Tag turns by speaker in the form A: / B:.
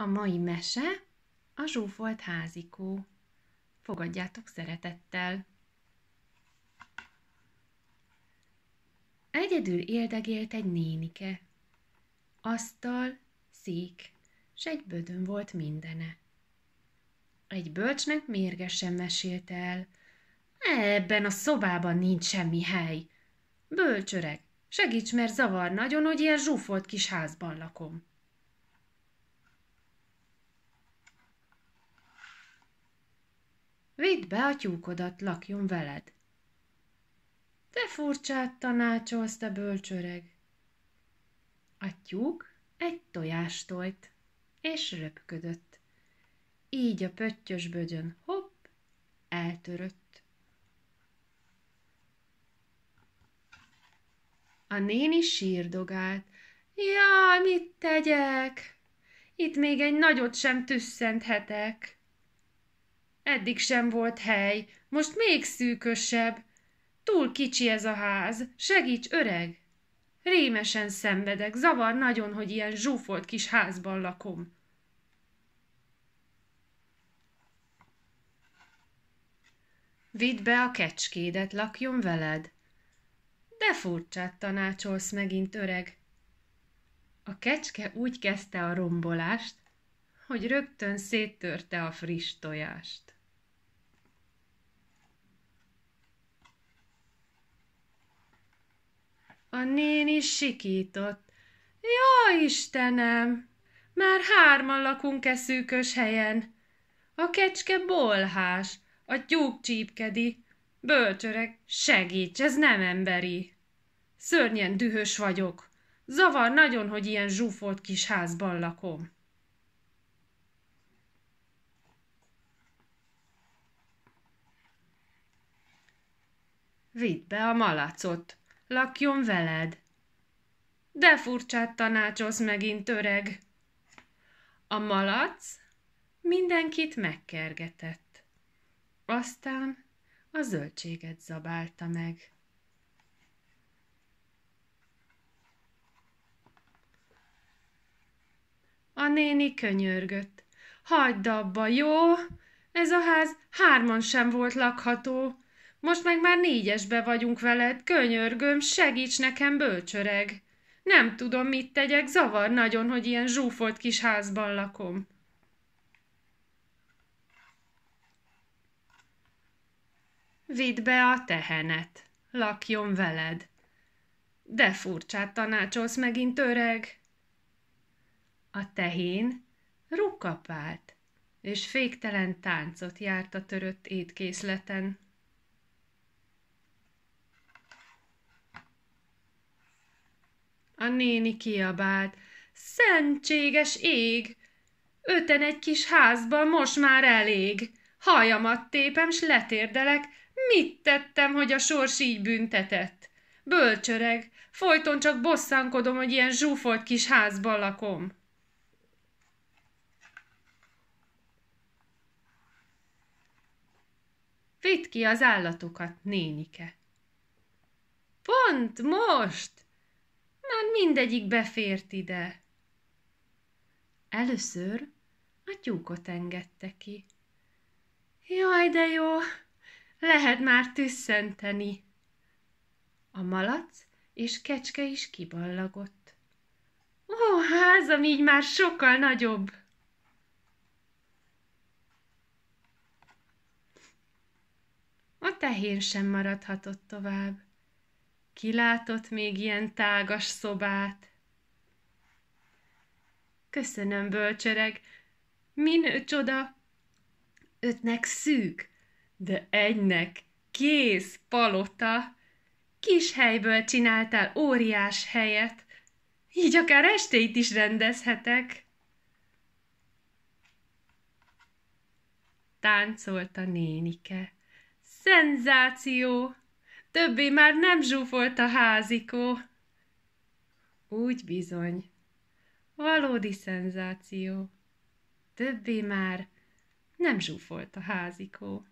A: A mai mese a zsúfolt házikó. Fogadjátok szeretettel! Egyedül éldegélt egy nénike. Asztal, szék, s egy bödön volt mindene. Egy bölcsnek mérgesen mesélte el. Ebben a szobában nincs semmi hely. Bölcsöreg, segíts, mert zavar nagyon, hogy ilyen zsúfolt kis házban lakom. Vidd be a tyúkodat, lakjon veled. Te furcsát tanácsolsz, te bölcsöreg. A tyúk egy tojást tojt, és röpködött. Így a pöttyös bögyön hopp, eltörött. A néni sírdogált. Jaj, mit tegyek? Itt még egy nagyot sem tüsszenthetek. Eddig sem volt hely, most még szűkösebb. Túl kicsi ez a ház, segíts, öreg! Rémesen szenvedek, zavar nagyon, hogy ilyen zsúfolt kis házban lakom. Vidd be a kecskédet, lakjon veled. De furcsát tanácsolsz megint, öreg. A kecske úgy kezdte a rombolást, hogy rögtön széttörte a friss tojást. A néni sikított. Ja, Istenem! Már hárman lakunk e szűkös helyen. A kecske bolhás, a tyúk csípkedi. Bölcsöreg, segíts, ez nem emberi. Szörnyen dühös vagyok. Zavar nagyon, hogy ilyen zsúfolt kis házban lakom. Vidd be a malacot, lakjon veled. De furcsát tanácsolsz megint, öreg. A malac mindenkit megkergetett. Aztán a zöldséget zabálta meg. A néni könyörgött. Hagyd abba, jó? Ez a ház hárman sem volt lakható. Most meg már négyesbe vagyunk veled, könyörgöm, segíts nekem, bölcsöreg. Nem tudom, mit tegyek, zavar nagyon, hogy ilyen zsúfolt kis házban lakom. Vidd be a tehenet, lakjon veled. De furcsát tanácsolsz megint, öreg. A tehén rukkapált és féktelen táncot járt a törött étkészleten. A néni kiabált. Szentséges ég! Öten egy kis házban most már elég. Hajamat tépem, s letérdelek. Mit tettem, hogy a sors így büntetett? Bölcsöreg, folyton csak bosszankodom, hogy ilyen zsúfolt kis házban lakom. Vitt ki az állatokat, nénike. Pont most! mindegyik befért ide. Először a tyúkot engedte ki. Jaj, de jó! Lehet már tüsszenteni. A malac és kecske is kiballagott. Ó, házam így már sokkal nagyobb! A tehén sem maradhatott tovább. Kilátott még ilyen tágas szobát? Köszönöm, bölcsereg. Minő csoda? Ötnek szűk, de egynek kész palota. Kis helyből csináltál óriás helyet, így akár estét is rendezhetek. Táncolt a nénike. Szenzáció! többé már nem zsúfolt a házikó. Úgy bizony. Valódi szenzáció. Többé már nem zsúfolt a házikó.